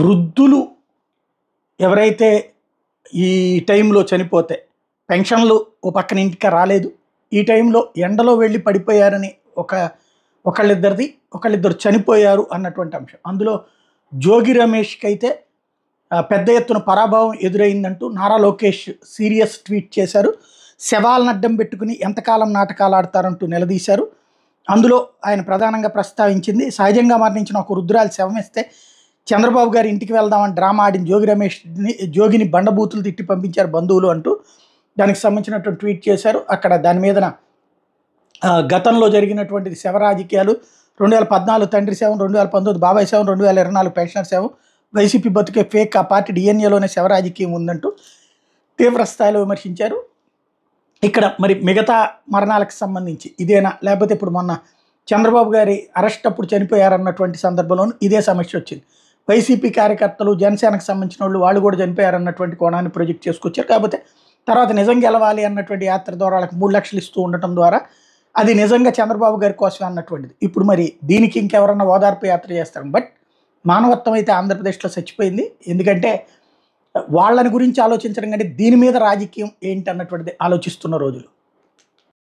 వృద్ధులు ఎవరైతే ఈ టైంలో చనిపోతే పెన్షన్లు ఓ పక్కన ఇంటికి రాలేదు ఈ టైంలో ఎండలో వెళ్ళి పడిపోయారని ఒక ఒకళ్ళిద్దరిది ఒకళ్ళిద్దరు చనిపోయారు అన్నటువంటి అంశం అందులో జోగి రమేష్కి అయితే పెద్ద ఎత్తున పరాభవం ఎదురైందంటూ నారా లోకేష్ సీరియస్ ట్వీట్ చేశారు శవాలను అడ్డం పెట్టుకుని ఎంతకాలం నాటకాలు ఆడతారంటూ నిలదీశారు అందులో ఆయన ప్రధానంగా ప్రస్తావించింది సహజంగా మరణించిన ఒక రుద్రాలు శవమిస్తే చంద్రబాబు గారి ఇంటికి వెళ్దామని డ్రామా ఆడిన జోగి రమేష్ జోగిని బండబూతులు తిట్టి పంపించారు బంధువులు అంటూ దానికి సంబంధించినటువంటి ట్వీట్ చేశారు అక్కడ దాని మీదన గతంలో జరిగినటువంటి శవ రాజకీయాలు రెండు వేల పద్నాలుగు తండ్రి సేవం రెండు వేల పంతొమ్మిది బాబాయ్ సేవం రెండు వేల ఇరవై నాలుగు పెన్షనర్ సేవం వైసీపీ బతుకే ఫేక్ ఆ పార్టీ డిఎన్ఏలోనే శవ రాజకీయం ఉందంటూ తీవ్ర స్థాయిలో విమర్శించారు ఇక్కడ మరి మిగతా మరణాలకు సంబంధించి ఇదేనా లేకపోతే ఇప్పుడు మొన్న చంద్రబాబు గారి అరెస్ట్ అప్పుడు చనిపోయారన్నటువంటి సందర్భంలోనూ ఇదే సమస్య వచ్చింది వైసీపీ కార్యకర్తలు జనసేనకు సంబంధించిన వాళ్ళు వాళ్ళు కూడా చనిపోయారన్నటువంటి కోణాన్ని ప్రొజెక్ట్ చేసుకొచ్చారు కాకపోతే తర్వాత నిజం గెలవాలి అన్నటువంటి యాత్ర ద్వారా వాళ్ళకి మూడు లక్షలు ఇస్తూ ఉండటం ద్వారా అది నిజంగా చంద్రబాబు గారి కోసం అన్నటువంటిది ఇప్పుడు మరి దీనికి ఇంకెవరన్నా ఓదార్పు యాత్ర చేస్తారు బట్ మానవత్వం అయితే ఆంధ్రప్రదేశ్లో చచ్చిపోయింది ఎందుకంటే వాళ్ళని గురించి ఆలోచించడం కంటే దీని మీద రాజకీయం ఏంటి అన్నటువంటిది ఆలోచిస్తున్న రోజులు